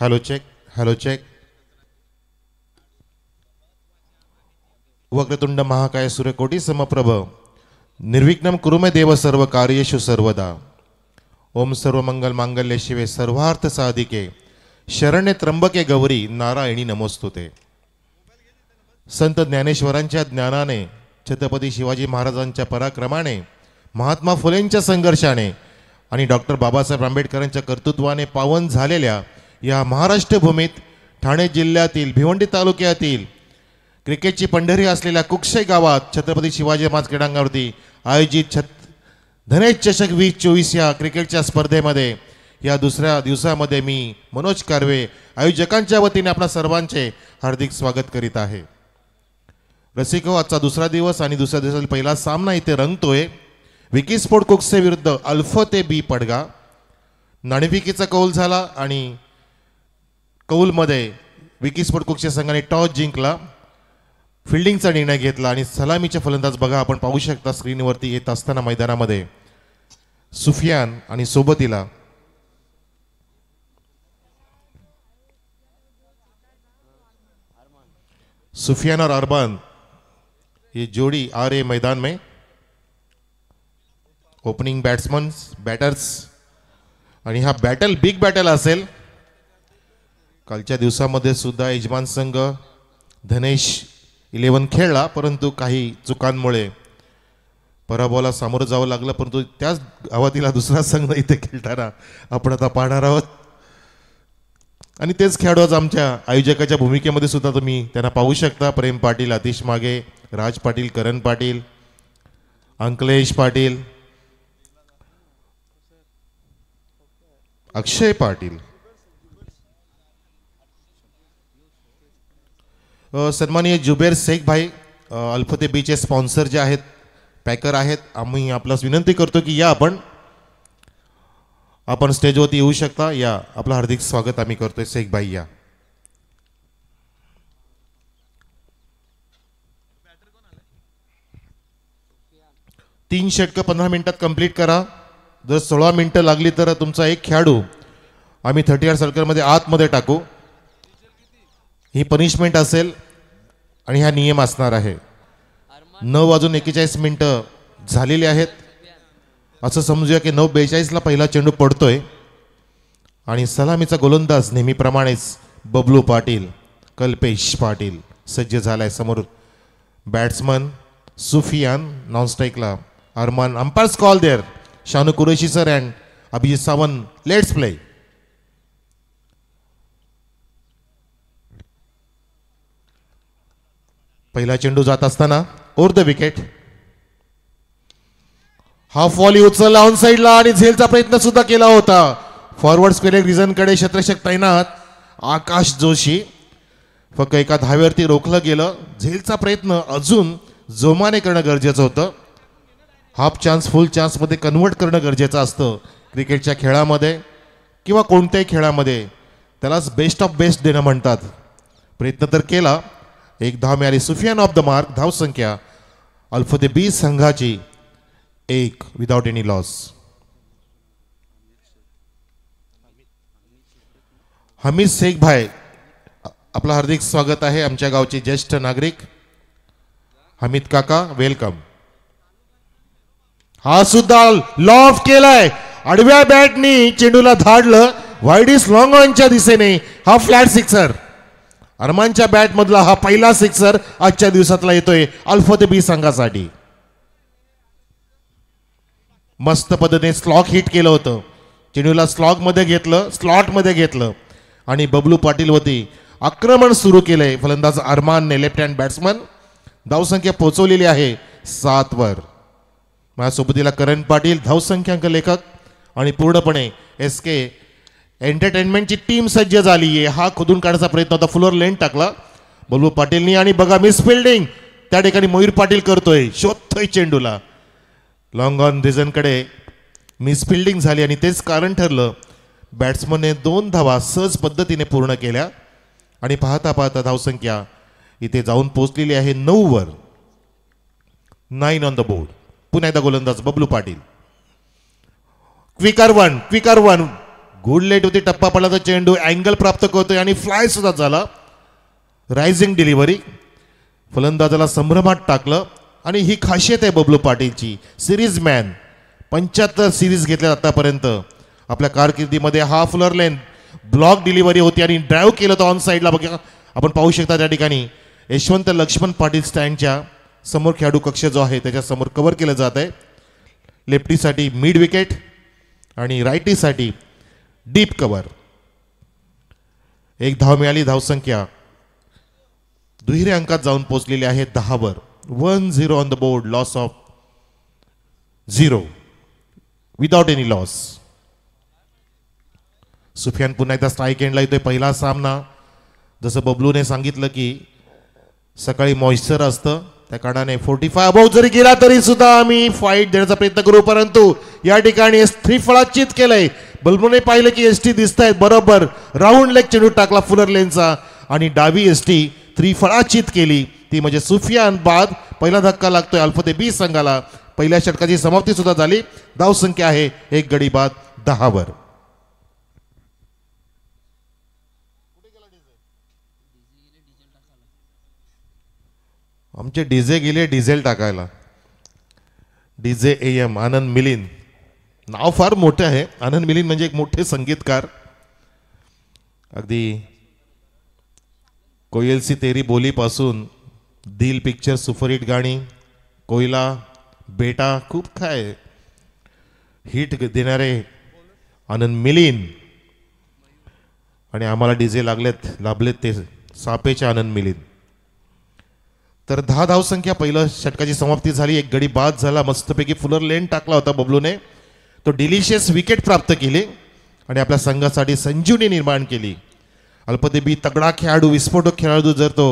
hello check hello check वक्रतुंड महाकाय सूर्यकोटी समप्रभ निर्विघ्नम कुरुमे देव सर्व कार्येशु सर्वदा ओम सर्व मंगल मांगल्य शिवे सर्वार्थ साधिके शरण्य त्र्यंबके गौरी नारायणी नमोस्तुते संत ज्ञानेश्वरांच्या ज्ञानाने छत्रपती शिवाजी महाराजांच्या पराक्रमाने महात्मा फुलेंच्या संघर्षाने आणि डॉक्टर बाबासाहेब आंबेडकरांच्या कर्तृत्वाने पावन झालेल्या या महाराष्ट्र भूमीत ठाणे जिल्ह्यातील भिवंडी तालुक्यातील क्रिकेटची पंढरी असलेल्या कुक्षे गावात छत्रपती शिवाजी महाराज क्रीडांगावरती आयोजित छत धनेश चषक वीस चोवीस या क्रिकेटच्या स्पर्धेमध्ये या दुसऱ्या दिवसामध्ये मी मनोज कर्वे आयोजकांच्या वतीने आपल्या सर्वांचे हार्दिक स्वागत करीत आहे रसिको हो, आजचा दुसरा दिवस आणि दुसऱ्या दिवसातील पहिला सामना इथे रंगतोय विकी स्पोर्ट कुक्से विरुद्ध अल्फ ते बी पडगा नाणेफिकीचा कौल झाला आणि कौलमध्ये विकी स्पोर्ट कुकच्या संघाने टॉस जिंकला फिल्डिंगचा निर्णय घेतला आणि सलामीच्या फलंदाज बघा आपण पाहू शकता स्क्रीनवरती येत असताना मैदानामध्ये सुफियान आणि सोबतीला सुफियान और अरबान ये जोड़ी आ ए मैदान में ओपनिंग बॅट्समन्स बॅटर्स आणि हा बॅटल बिग बॅटल असेल कालच्या दिवसामध्ये सुद्धा यजमान संघ धनेश इलेवन खेळला परंतु काही चुकांमुळे पराभवाला सामोरं जावं लागलं परंतु त्याच गावातीला दुसरा संघ इथे खेळताना आपण आता पाहणार आहोत आणि तेच खेळाडू आज आमच्या आयोजकाच्या भूमिकेमध्ये सुद्धा तुम्ही त्यांना पाहू शकता प्रेम पाटील आतिश मागे राज पाटील करण पाटील अंकलेश पाटील अक्षय पाटील सन्माननीय जुबेर शेख भाई अल्फते बीचे स्पॉन्सर जे आहेत पॅकर आहेत आम्ही आपल्यास विनंती करतो की या आपण आपण स्टेजवरती येऊ शकता या आपलं हार्दिक स्वागत आम्ही करतोय शेख भाई या तीन षटक पंधरा मिनिटात कंप्लीट करा जर सोळा मिनटं लागली तर तुमचा एक खेळाडू आम्ही थर्टी आर सर्कलमध्ये आतमध्ये टाकू ही पनिशमेंट असेल आणि हा नियम असणार आहे नऊ वाजून एकेचाळीस मिनटं झालेली आहेत असं समजूया की नऊ बेचाळीसला पहिला चेंडू पडतोय आणि सलामीचा गोलंदाज नेहमीप्रमाणेच बबलू पाटील कल्पेश पाटील सज्ज झाला आहे समोर बॅट्समन सुफियान नॉनस्ट्राईकला Arman umpires call there Shanu Qureshi sir and Abhijit Sawant let's play पहिला चेंडू जात असताना over the wicket half volley उचलला ऑन साईडला आणि झेलचा प्रयत्न सुद्धा केला होता फॉरवर्ड रिझन कडे क्षेत्रक्षक तैनात आकाश जोशी फक्त एका धाव्यावरती रोखलं गेलं झेलचा प्रयत्न अजून जोमाने करणं गरजेचं होतं हाफ चान्स फुल चान्समध्ये कन्वर्ट करणं गरजेचं असतं क्रिकेटच्या खेळामध्ये किंवा कोणत्याही खेळामध्ये त्यालाच बेस्ट ऑफ बेस्ट देणं म्हणतात प्रयत्न तर केला एक धाव मिळाली सुफियन ऑफ द मार्क धावसंख्या अल्फदे बी संघाची एक without any loss Hamid Shaikh भाई आपलं हार्दिक स्वागत आहे आमच्या गावचे ज्येष्ठ नागरिक हमीद काका वेलकम हा सुद्धा लॉफ केलाय आडव्या बॅटनी चेंडूला धाडलं वाइड इज लॉंग ऑनच्या दिशेने हा फ्लॅट सिक्सर अरमानच्या बॅटमधला हा पहिला सिक्सर आजच्या दिवसातला येतोय बी संघासाठी मस्त पद्धतीने स्लॉक हिट केलं होतं चेंडूला मध्ये घेतलं स्लॉट मध्ये घेतलं आणि बबलू पाटील होती आक्रमण सुरू केलंय फलंदाज अरमानने लेफ्ट हँड बॅट्समन धावसंख्या पोहोचवलेली आहे सातवर माझ्यासोबतीला करण पाटील धावसंख्यांक लेखक आणि पूर्णपणे एस के एंटरटेनमेंटची टीम सज्ज झाली आहे हा खोदून काढायचा प्रयत्न होता फुलर लेन टाकला बलबू पाटीलनी आणि बघा मिस फिल्डिंग त्या ठिकाणी मयूर पाटील करतोय शोधतोय चेंडूला लॉंग ऑन रिझनकडे मिस फिल्डिंग झाली आणि तेच कारण ठरलं बॅट्समनने दोन धावा सहज पद्धतीने पूर्ण केल्या आणि पाहता पाहता धावसंख्या इथे जाऊन पोचलेली आहे नऊवर नाईन ऑन द बोर्ड पुन्हा एकदा गोलंदाज Bablu Patil quicker one quicker one good length होती टप्पा पडला तर चेंडू अँगल प्राप्त करतोय आणि फ्लाय सुद्धा झाला रायझिंग डिलिव्हरी फलंदाजाला संभ्रमात टाकलं आणि ही खासियत आहे बबलू पाटीलची सिरीज मॅन पंच्याहत्तर सिरीज घेतल्या आतापर्यंत आपल्या कारकिर्दीमध्ये हाफ लर लेन ब्लॉक डिलिव्हरी होती आणि ड्राईव्ह केलं तर ऑन साईडला बघा आपण पाहू शकता त्या ठिकाणी यशवंत लक्ष्मण पाटील स्टँडच्या समोर खेळाडू कक्ष जो आहे त्याच्यासमोर कव्हर केलं जात आहे लेफ्टीसाठी मिड विकेट आणि रायटीसाठी डीप कवर एक धाव मिळाली धावसंख्या दुहेरी अंकात जाऊन पोचलेली आहे दहावर one zero on the board loss of zero without any loss Sufiyan पुन्हा एकदा स्ट्राईक एंडला येतोय पहिला सामना जसं बबलूने सांगितलं की सकाळी मॉइश्चर असतं त्या कारणाने फोर्टी फाय अबाउट जरी गेला तरी सुद्धा आम्ही फाईट देण्याचा प्रयत्न करू परंतु या ठिकाणी स्त्री फळाचित केलंय बल्बने पाहिलं की एस टी दिसताय बरोबर राऊंड लेग चेंडू टाकला फुलर लेनचा आणि डावी एस टी त्रिफळाचित केली ती म्हणजे सुफियान बाद पहिला धक्का लागतोय अल्फते बी संघाला पहिल्या षटकाची समाप्ती सुद्धा झाली संख्या आहे एक गडी बाद दहावर आमचे डीजे गेले डिझेल टाकायला डीजे एम आनंद मिलिंद नाव फार मोठे आहे आनंद मिलिंद म्हणजे एक मोठे संगीतकार अगदी कोयलसी तेरी बोलीपासून दिल पिक्चर सुपरहिट गाणी कोयला बेटा खूप काय हिट देणारे आनंद मिलिन आणि आम्हाला डीजे लागलेत लाभलेत ते सापेचे आनंद मिलिन तर दहा धावसंख्या पहिलं षटकाची समाप्ती झाली एक गडी बाद झाला मस्तपैकी फुलर लेन टाकला होता बबलूने तो डिलिशियस विकेट प्राप्त केले आणि आपल्या संघासाठी संजीवनी निर्माण केली अल्पदेबी तगडा खेळाडू विस्फोटक खेळाडू जर तो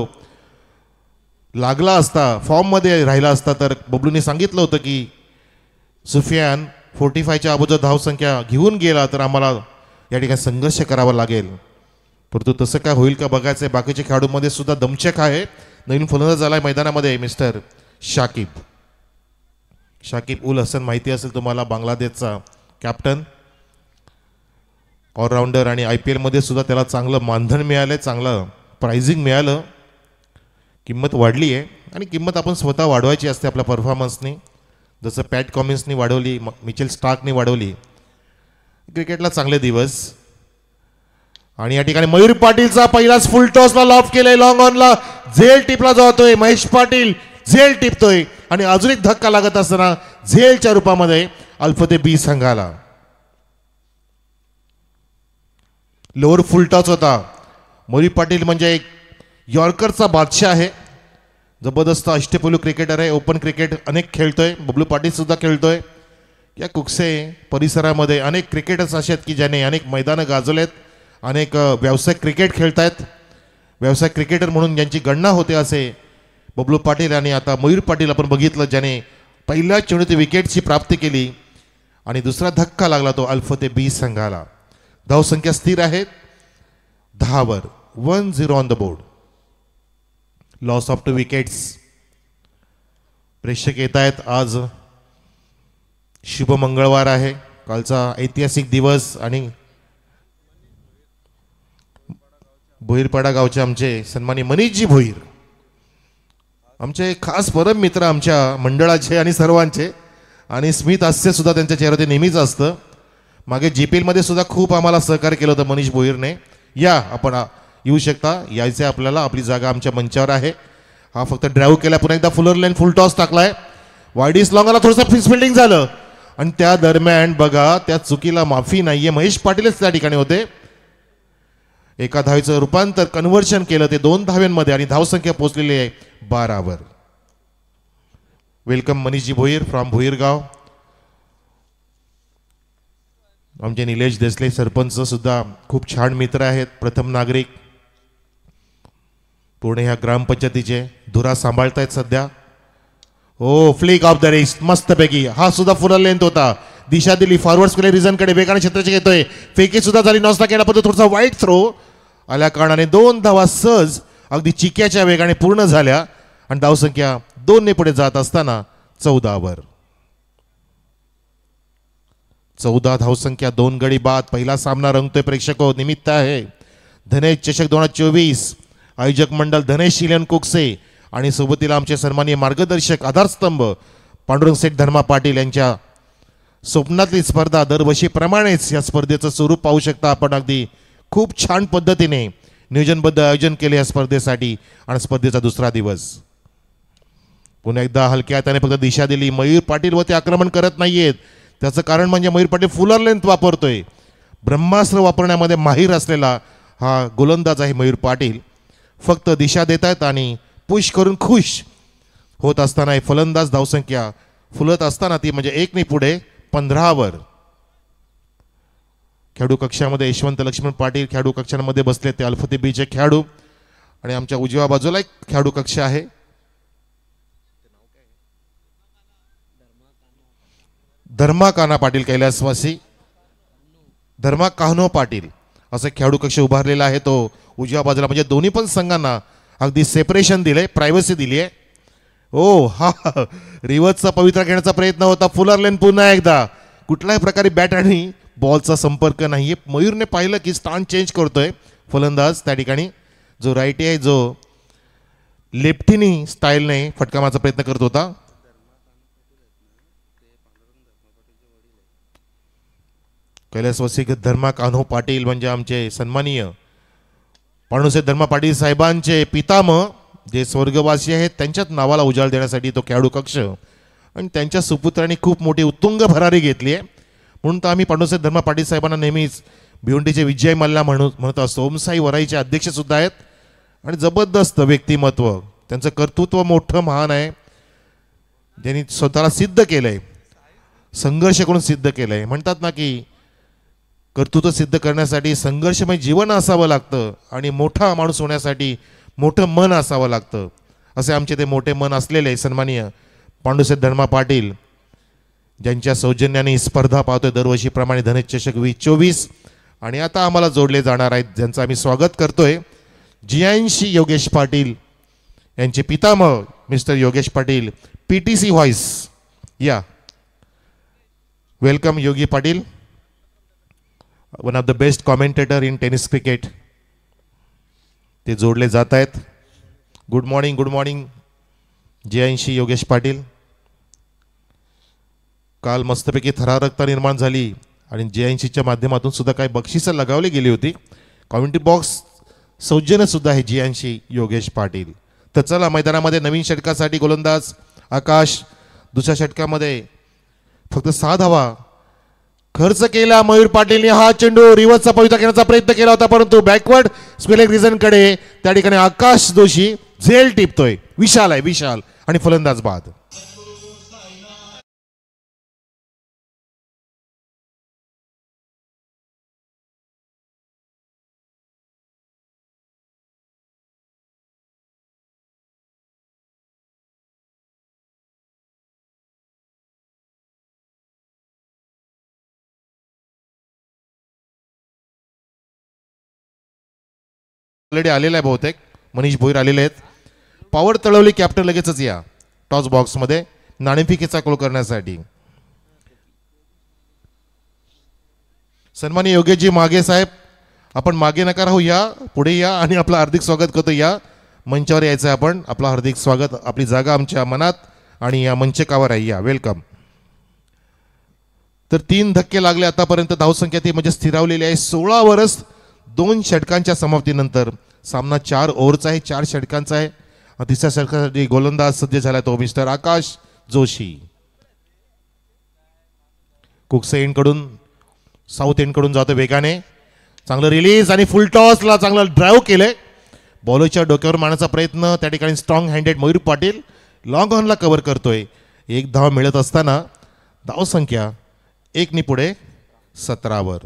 लागला असता फॉर्ममध्ये राहिला असता तर बबलूने सांगितलं होतं की सुफियान फोर्टी फायच्या अगोदर धावसंख्या घेऊन गेला तर आम्हाला या ठिकाणी संघर्ष करावा लागेल परंतु तसं काय होईल का बघायचं आहे बाकीच्या खेळाडूंमध्ये सुद्धा दमचक आहे नवीन फलंदाज झाला आहे मैदानामध्ये मिस्टर शाकिब शाकिब उल हसन माहिती असेल तुम्हाला बांगलादेशचा कॅप्टन ऑलराऊंडर आणि आय पी एलमध्ये सुद्धा त्याला चांगलं मानधन मिळालं आहे चांगलं प्राइझिंग मिळालं किंमत वाढली आहे आणि किंमत आपण स्वतः वाढवायची असते आपल्या परफॉर्मन्सनी जसं पॅट कॉमिन्सनी वाढवली मिचेल स्टार्कनी वाढवली क्रिकेटला चांगले दिवस आणि या ठिकाणी मयूर पाटीलचा पहिलाच फुल टॉसला लॉफ केलाय लॉंग ऑनला झेल टिपला जातोय महेश पाटील झेल टिपतोय आणि अजून एक धक्का लागत असताना झेलच्या रूपामध्ये अल्फते बी संघाला लोअर फुलटाच होता मोरी पाटील म्हणजे एक यॉर्करचा बादशाह आहे जबरदस्त अष्टपैलू क्रिकेटर आहे ओपन क्रिकेट अनेक खेळतोय बबलू पाटील सुद्धा खेळतोय या कुकसे परिसरामध्ये अनेक क्रिकेटर्स असे आहेत की ज्याने अनेक मैदानं गाजवलेत अनेक व्यावसायिक क्रिकेट खेळत आहेत व्यावसायिक क्रिकेटर म्हणून ज्यांची गणना होते असे बबलू पाटील आणि आता मयूर पाटील आपण बघितलं ज्याने पहिल्या चेंडूत विकेटची प्राप्ती केली आणि दुसरा धक्का लागला तो अल्फ ते बी संघाला धावसंख्या स्थिर आहेत दहावर one zero on the board loss of two wickets प्रेक्षक येत आहेत आज शुभ मंगळवार आहे कालचा ऐतिहासिक दिवस आणि भोईरपाडा गावचे आमचे सन्मानी मनीषजी भोईर आमचे खास परम मित्र आमच्या मंडळाचे आणि सर्वांचे आणि स्मित हास्य सुद्धा त्यांच्या चेहऱ्यात नेहमीच असतं मागे जी पी एलमध्ये सुद्धा खूप आम्हाला सहकार्य केलं होतं मनीष भोईरने या आपण येऊ शकता यायचं आपल्याला आपली जागा आमच्या मंचावर आहे हा फक्त ड्राईव्ह केला पुन्हा एकदा फुलर लाईन फुल टॉस टाकला आहे वायडीस लॉंगला थोडंसं फिक्स फिल्डिंग झालं आणि त्या दरम्यान बघा त्या चुकीला माफी नाही आहे महेश पाटीलच त्या ठिकाणी होते एका धावेचं रूपांतर कन्वर्शन केलं ते दोन धाव्यांमध्ये आणि धावसंख्या पोहोचलेली आहे बारावर वेलकम मनीषजी भोईर फ्रॉम भोईरगाव आमचे निलेश देसले सरपंच सुद्धा खूप छान मित्र आहेत प्रथम नागरिक पुणे ह्या ग्रामपंचायतीचे धुरा सांभाळतायत सध्या हो फ्लिक ऑफ द रेस्ट मस्तपैकी हा सुद्धा फुला लेंथ होता दिशा दिली फॉरवर्ड केले रिझनकडे वेगाने क्षेत्राची घेतोय फेकी सुद्धा झाली नॉसला केला पण थोडासा वाईट थ्रो आल्या कारणाने दोन धावा सहज अगदी चिक्याच्या वेगाने पूर्ण झाल्या आणि धावसंख्या ने पुढे जात असताना वर चौदा धावसंख्या दोन गडी बाद पहिला सामना रंगतोय प्रेक्षक निमित्त आहे धनेश चषक दोन हजार चोवीस आयोजक मंडळ धनेश शिलन कोकसे आणि सोबतीला आमचे सन्मानीय मार्गदर्शक आधारस्तंभ पांडुरंग सेठ धर्मा पाटील यांच्या स्वप्नातली स्पर्धा दरवर्षीप्रमाणेच या स्पर्धेचं स्वरूप पाहू शकता आपण अगदी खूप छान पद्धतीने नियोजनबद्ध आयोजन केले या स्पर्धेसाठी आणि स्पर्धेचा दुसरा दिवस पुन्हा एकदा हलक्या त्याने फक्त दिशा दिली मयूर पाटील ते आक्रमण करत नाहीयेत त्याचं कारण म्हणजे मयूर पाटील फुलर लेंथ वापरतोय ब्रह्मास्त्र वापरण्यामध्ये माहीर असलेला हा गोलंदाज आहे मयूर पाटील फक्त दिशा देत आहेत आणि पुश करून खुश होत असताना फलंदाज धावसंख्या फुलत असताना ती म्हणजे एक नाही पुढे पंधरावर खेळाडू कक्षामध्ये यशवंत लक्ष्मण पाटील खेळाडू कक्षांमध्ये बसले ते अल्फते बीचे खेळाडू आणि आमच्या उजव्या बाजूला एक खेळाडू कक्ष आहे धर्मा काना पाटील कैलासवासी धर्मा कान्हो पाटील असं खेळाडू कक्ष उभारलेला आहे तो उजव्या बाजूला म्हणजे दोन्ही पण संघांना अगदी सेपरेशन दिले प्रायव्हसी दिली आहे हो हा रिवर्सचा पवित्रा घेण्याचा प्रयत्न होता लेन पुन्हा एकदा कुठल्याही प्रकारे बॅट आणि बॉलचा संपर्क नाही आहे मयूरने पाहिलं की स्टान चेंज करतोय फलंदाज त्या ठिकाणी जो राईटी आहे जो लेफ्टीनी स्टाईलने फटका प्रयत्न करत होता वसिक धर्मा कान्हो पाटील म्हणजे आमचे सन्मानीय पाणुसे धर्मा पाटील साहेबांचे पितामह जे स्वर्गवासी आहेत त्यांच्याच नावाला उजाळ देण्यासाठी तो खेळाडू कक्ष आणि त्यांच्या सुपुत्रांनी खूप मोठी उत्तुंग भरारी घेतली आहे म्हणून तर आम्ही पांडुसाहेब धर्मा पाटील साहेबांना नेहमीच भिवंडीचे विजय मल्ला म्हणू म्हणत असतो ओमसाई वराईचे अध्यक्षसुद्धा आहेत आणि जबरदस्त व्यक्तिमत्व त्यांचं कर्तृत्व मोठं महान आहे ज्यांनी स्वतःला सिद्ध केलं आहे संघर्ष करून सिद्ध केलं आहे म्हणतात ना की कर्तृत्व सिद्ध करण्यासाठी संघर्षमय जीवन असावं लागतं आणि मोठा माणूस होण्यासाठी मोठं मन असावं लागतं असे आमचे ते मोठे मन असलेले सन्मानीय पांडुसाहेब धर्मा पाटील ज्यांच्या सौजन्याने ही स्पर्धा पाहतोय दरवर्षीप्रमाणे धनचषक वीस चोवीस आणि आता आम्हाला जोडले जाणार आहेत ज्यांचं आम्ही स्वागत करतोय जियांशी योगेश पाटील यांचे पितामह mister Yogesh Patil P T C voice या welcome Yogi Patil one of the best commentator in tennis cricket ते जोडले जात आहेत गुड मॉर्निंग गुड मॉर्निंग जे ऐंशी योगेश पाटील काल मस्तपैकी थरारकता निर्माण झाली आणि जे ऐंशीच्या माध्यमातून सुद्धा काही बक्षिसं लगावली गेली होती कॉम्युनिटी बॉक्स सौजन्यसुद्धा आहे जी ऐंशी योगेश पाटील तर चला मैदानामध्ये नवीन षटकासाठी गोलंदाज आकाश दुसऱ्या षटकामध्ये फक्त सहा धावा खर्च केला मयूर पाटीलने हा चेंडू रिव्हर्सचा पवित्रा घेण्याचा प्रयत्न केला होता परंतु बॅकवर्ड रिझन कडे त्या ठिकाणी आकाश जोशी झेल टिपतोय विशाल आहे विशाल आणि फलंदाज बाद ऑलरेडी आलेला आहे बहुतेक मनीष भोईर आलेले आहेत पॉवर तळवली कॅप्टन लगेचच या टॉस बॉक्स मध्ये नाणेफिकेचा कोल करण्यासाठी सन्मान्य योगेशजी मागे साहेब आपण मागे नकार राहू या पुढे या आणि आपला हार्दिक स्वागत करतो या मंचावर यायचं आहे आपण आपला हार्दिक स्वागत आपली जागा आमच्या मनात आणि या मंचकावर आहे या वेलकम तर तीन धक्के लागले आतापर्यंत धावसंख्या ती म्हणजे स्थिरावलेली आहे सोळा सोळावरच दोन षटकांच्या समाप्तीनंतर सामना चार ओव्हरचा आहे चार षटकांचा आहे तिसऱ्या षटकासाठी गोलंदाज सज्ज झाला तो मिस्टर आकाश जोशी कुकसे एंडकडून साऊथ कडून जातो वेगाने चांगलं रिलीज आणि फुल टॉसला चांगलं ड्राईव्ह केलंय बॉलरच्या डोक्यावर मारण्याचा प्रयत्न त्या ठिकाणी strong handed Mayur Patil long ऑनला कव्हर करतोय एक धाव मिळत असताना धावसंख्या एकनी पुढे सतरावर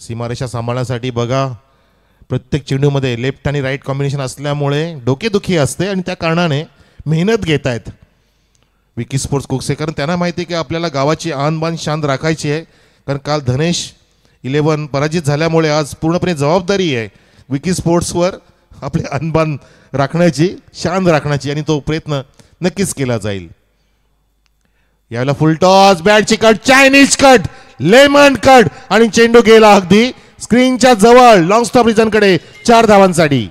सीमारेषा सांभाळण्यासाठी बघा प्रत्येक चेंडूमध्ये लेफ्ट आणि राईट कॉम्बिनेशन असल्यामुळे डोकेदुखी असते आणि त्या कारणाने मेहनत घेत आहेत विकी स्पोर्ट्स कुक्से कारण त्यांना माहिती आहे की आपल्याला गावाची आनबान शांत राखायची आहे कारण काल धनेश इलेवन पराजित झाल्यामुळे आज पूर्णपणे जबाबदारी आहे विकी स्पोर्ट्सवर आपले अनबान राखण्याची शांत राखण्याची आणि तो प्रयत्न नक्कीच केला जाईल यावेळेला फुलटॉस बॅटची cut Chinese cut lemon cut आणि चेंडू गेला अगदी स्क्रीनच्या जवळ लॉंग स्टॉप रिजनकडे चार धावांसाठी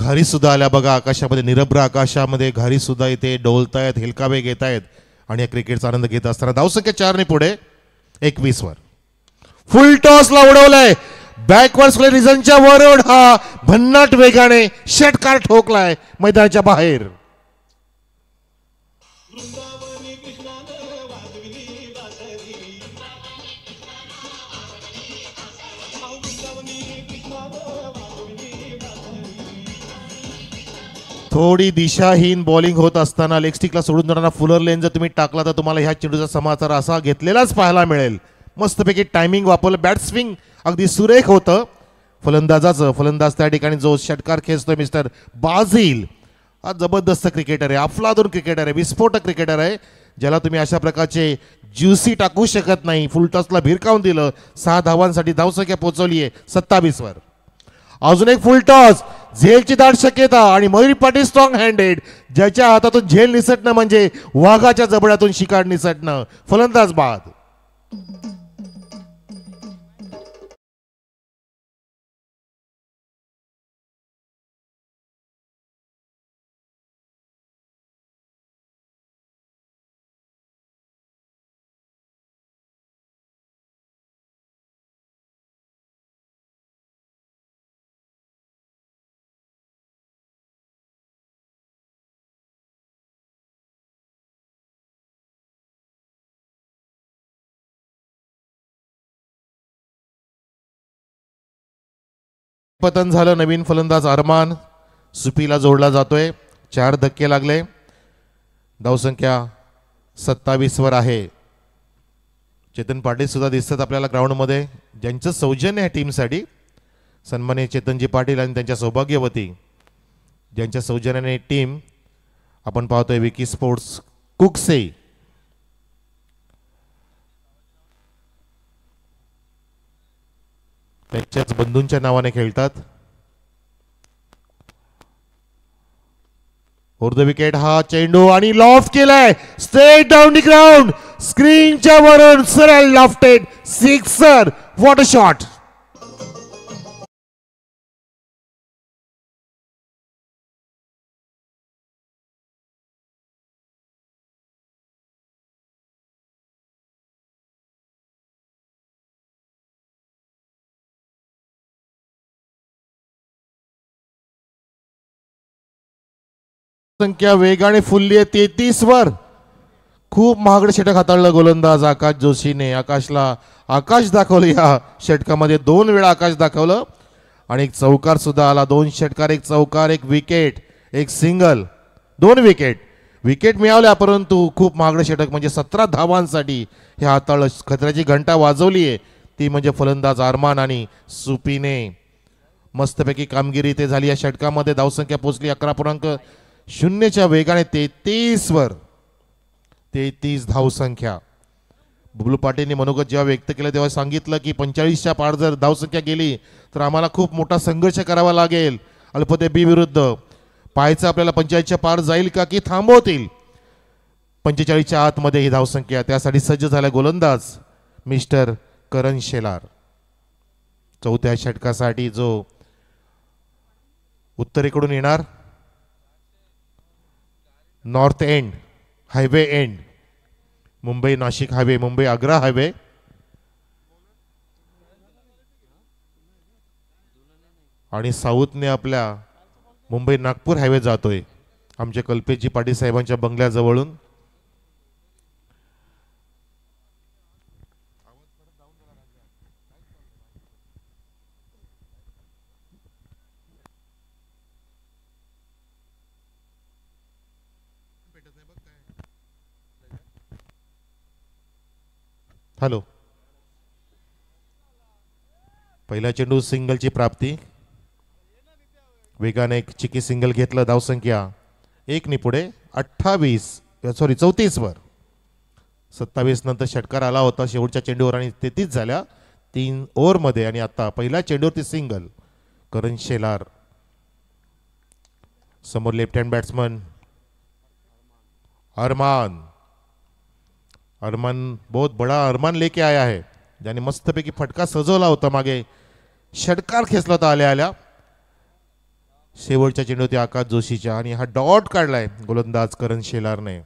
सुद्धा आल्या बघा आकाशामध्ये निरभ्र आकाशामध्ये सुद्धा इथे डोलतायत हेलकावे घेत आहेत आणि या क्रिकेटचा आनंद घेत असताना धावसंख्या चारने पुढे एकवीस वर फुल टॉसला उडवलाय बॅकवर्ड रिझनच्या वरून हा भन्नाट वेगाने षटकार ठोकलाय मैदानाच्या बाहेर थोडी दिशाहीन बॉलिंग होत असताना लेगस्टिकला सोडून जाताना फुलर लेन जर तुम्ही टाकला तर तुम्हाला ह्या चेंडूचा समाचार असा घेतलेलाच पाहायला मिळेल मस्तपैकी टायमिंग वापरलं बॅट स्विंग अगदी सुरेख होतं फलंदाजाचं फलंदाज त्या ठिकाणी जो षटकार खेचतोय मिस्टर बाझील हा जबरदस्त क्रिकेटर आहे अफलादून क्रिकेटर आहे विस्फोटक क्रिकेटर आहे ज्याला तुम्ही अशा प्रकारचे ज्युसी टाकू शकत नाही फुलटॉसला भिरकावून दिलं सहा धावांसाठी धावसंख्या पोहोचवली आहे सत्तावीसवर अजून एक फुल टॉस झेलची दाट शक्यता आणि मयुरी पाटील स्ट्रॉंग हँडेड ज्याच्या हातातून झेल निसटणं म्हणजे वाघाच्या जबड्यातून शिकार निसटणं फलंदाज बाद पतन झालं नवीन फलंदाज अरमान सुपीला जोडला जातोय चार धक्के लागले धावसंख्या सत्तावीसवर आहे चेतन पाटील सुद्धा दिसतात आपल्याला ग्राउंडमध्ये ज्यांचं सौजन्य आहे टीमसाठी सन्मान्य चेतनजी पाटील आणि त्यांच्या सौभाग्यवती ज्यांच्या सौजन्याने टीम आपण पाहतोय विकी स्पोर्ट्स कुकसे त्यांच्याच बंधूंच्या नावाने खेळतात ओर द विकेट हा चेंडू आणि लॉफ केलाय स्ट्रेट डाऊन द ग्राउंड स्क्रीनच्या वरून सरळ लॉफ्टेड सिक्सर वॉटर शॉट संख्या वेगाने फुलली आहे तेहतीस वर खूप महागडे षटक हाताळलं गोलंदाज आकाश जोशीने आकाशला आकाश दाखवलं या षटकामध्ये दोन वेळा आकाश दाखवलं आणि एक चौकार सुद्धा आला दोन षटकार एक चौकार एक विकेट एक सिंगल दोन विकेट विकेट मिळावल्या परंतु खूप महागडे षटक म्हणजे सतरा धावांसाठी हे हाताळ खतऱ्याची घंटा वाजवली आहे ती म्हणजे फलंदाज आरमान आणि सुपीने मस्तपैकी कामगिरी ते झाली या षटकामध्ये धावसंख्या पोचली अकरा पूर्णांक शून्यच्या वेगाने तेहतीसवर तेहतीस धावसंख्या बुबलू पाटील मनोगत जेव्हा व्यक्त केलं तेव्हा सांगितलं की पंचेचाळीसच्या पार जर धावसंख्या गेली तर आम्हाला खूप मोठा संघर्ष करावा लागेल अल्पते बी विरुद्ध पाहायचं आपल्याला पंचाळीसच्या पार जाईल का की थांबवतील पंचेचाळीसच्या आतमध्ये ही धावसंख्या त्यासाठी सज्ज झाल्या गोलंदाज मिस्टर करण शेलार चौथ्या षटकासाठी जो उत्तरेकडून येणार north end highway end Mumbai Nashik highway Mumbai Agra highway आणि साऊथने आपल्या मुंबई नागपूर हायवे जातोय आमच्या कल्पेशजी पाटील साहेबांच्या बंगल्याजवळून हॅलो पहिला चेंडू सिंगलची प्राप्ती वेगाने एक चिकी सिंगल घेतलं धावसंख्या एक निपुडे अठ्ठावीस सॉरी चौतीसवर सत्तावीस नंतर षटकार आला होता शेवटच्या चेंडूवर आणि तेहतीस झाल्या तीन ओव्हरमध्ये आणि आता पहिल्या चेंडूवरती सिंगल करण शेलार समोर left hand batsman Arman Arman बहुत बडा अरमान लेके आया आहे ज्याने मस्तपैकी फटका सजवला होता मागे षटकार खेचला होता आल्या आल्या शेवटच्या चेंडूवरती आकाश जोशीच्या आणि हा डॉट काढलाय गोलंदाज करण शेलारने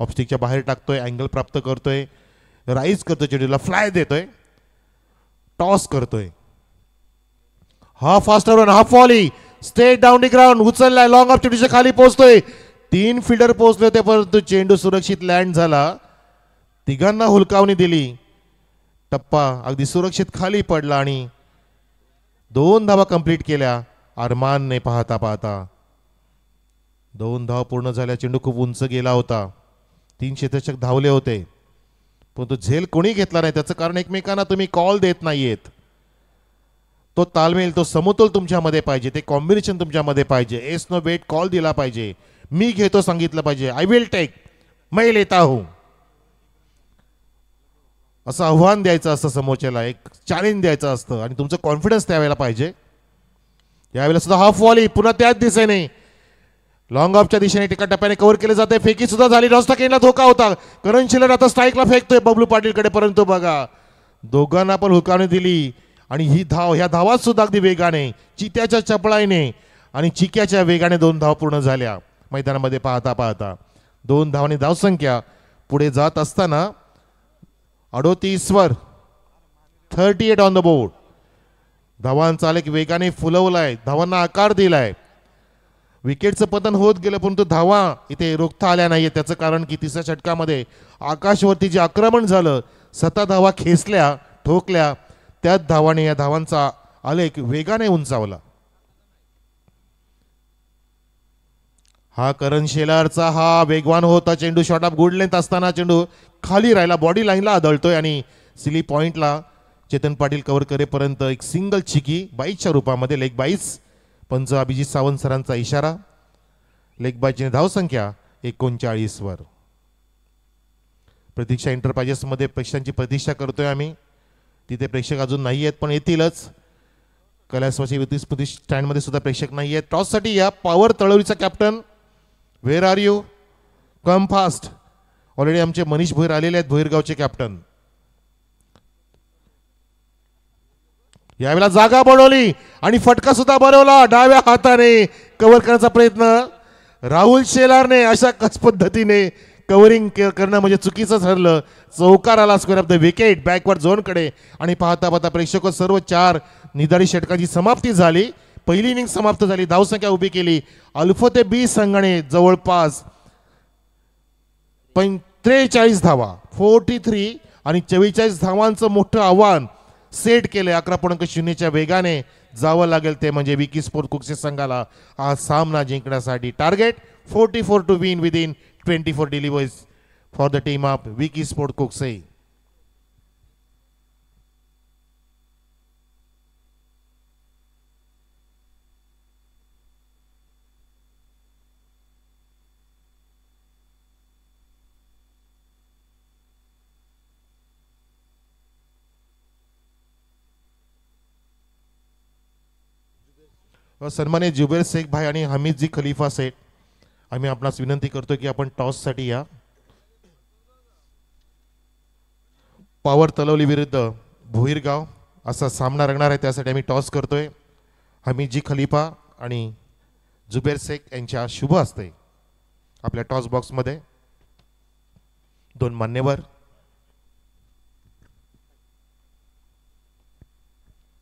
ऑपस्टिकच्या बाहेर टाकतोय अँगल प्राप्त करतोय राईज करतोय चेंडूला फ्लाय देतोय टॉस करतोय हा फास्ट रन हा फॉली स्टेट डाऊन ग्राउंड उचललाय लॉंग ऑफ चेंडूच्या खाली पोहोचतोय तीन फिल्डर पोहोचले होते परंतु चेंडू सुरक्षित लँड झाला तिघांना हुलकावणी दिली टप्पा अगदी सुरक्षित खाली पडला आणि दोन धावा कंप्लीट केल्या अरमानने पाहता पाहता दोन धाव पूर्ण झाल्या चेंडू खूप उंच गेला होता तीन शेतशक धावले होते पण तो झेल कोणी घेतला नाही त्याचं कारण एकमेकांना तुम्ही कॉल देत नाहीयेत तो तालमेल तो समतोल तुमच्यामध्ये पाहिजे ते कॉम्बिनेशन तुमच्यामध्ये पाहिजे एस नो वेट कॉल दिला पाहिजे मी घेतो सांगितलं पाहिजे आय विल टेक मै लेता हूं असं आव्हान द्यायचं असतं समोरच्याला एक चॅलेंज द्यायचं असतं आणि तुमचं कॉन्फिडन्स त्यावेळेला पाहिजे यावेळेला सुद्धा हाफ वॉली पुन्हा त्याच दिशेने लॉंग ऑफच्या दिशेने टिका टप्प्याने कव्हर केले जाते फेकी सुद्धा झाली रस्ता केला धोका होता करण शिलर आता स्ट्राईकला फेकतोय बबलू पाटीलकडे परंतु बघा दोघांना पण हुकाने दिली आणि ही धाव ह्या धावात सुद्धा अगदी वेगाने चित्याच्या चपळाईने आणि चिक्याच्या वेगाने दोन धाव पूर्ण झाल्या मैदानामध्ये पाहता पाहता दोन धावाने धावसंख्या पुढे जात असताना अडोतीसवर thirty eight on the board धवन चालक वेगाने फुलवलाय धावांना आकार दिलाय विकेटचं पतन होत गेलं परंतु धावा इथे रोखता आल्या नाहीये त्याचं कारण की तिसऱ्या षटकामध्ये आकाशवरती जे आक्रमण झालं सतत धावा खेचल्या ठोकल्या त्याच धावाने या धावांचा आलेख वेगाने उंचावला हा करण शेलारचा हा वेगवान होता चेंडू शॉर्ट ऑफ गुड लेंथ असताना चेंडू खाली राहिला बॉडी लाईनला आदळतोय आणि सिली पॉईंटला चेतन पाटील कव्हर करेपर्यंत एक सिंगल चिकी बाईसच्या रूपामध्ये लेग बाईस पंच अभिजित सावंत सरांचा इशारा लेग बाईसची धावसंख्या एकोणचाळीसवर प्रतीक्षा एंटरप्राइजेसमध्ये प्रेक्षकांची प्रतीक्षा करतोय आम्ही तिथे प्रेक्षक अजून नाही आहेत पण येतीलच कलास्वाची विद्युत स्मृती स्टँडमध्ये सुद्धा प्रेक्षक नाही आहेत टॉससाठी या पॉवर तळवळीचा captain where are you come fast already आमचे मनीष भोईर आलेले आहेत भोईरगावचे कॅप्टन यावेळेला जागा बनवली आणि फटका सुद्धा बनवला डाव्या हाताने कव्हर करण्याचा प्रयत्न राहुल शेलारने अशा कच पद्धतीने कव्हरिंग करणं म्हणजे चुकीचं ठरलं चौकार आला square off the wicket backward झोनकडे आणि पाहता पाहता प्रेक्षक सर्व चार निधाडी षटकाची समाप्ती झाली पहिली इनिंग समाप्त झाली धावसंख्या उभी केली अल्फो ते बी संघाने जवळपास पण धावा फोर्टी थ्री आणि चव्वेचाळीस धावांचं मोठं आव्हान सेट केलं अकरा पूर्णांक शून्यच्या वेगाने जावं लागेल ते म्हणजे विकी स्पोर्ट कुक्से संघाला हा सामना जिंकण्यासाठी target forty four to win within twenty four deliveries for the team of Vicky sport Kukse सन्मान्य जुबेर शेख भाई आणि हमीदजी खलिफा सेठ आम्ही आपणास विनंती करतो की आपण टॉससाठी या पॉवर तलवली विरुद्ध भुईरगाव असा सामना रंगणार आहे त्यासाठी आम्ही टॉस करतोय हमीदजी खलीफा आणि जुबेर शेख यांच्या शुभ असते आपल्या टॉस बॉक्समध्ये दोन मान्यवर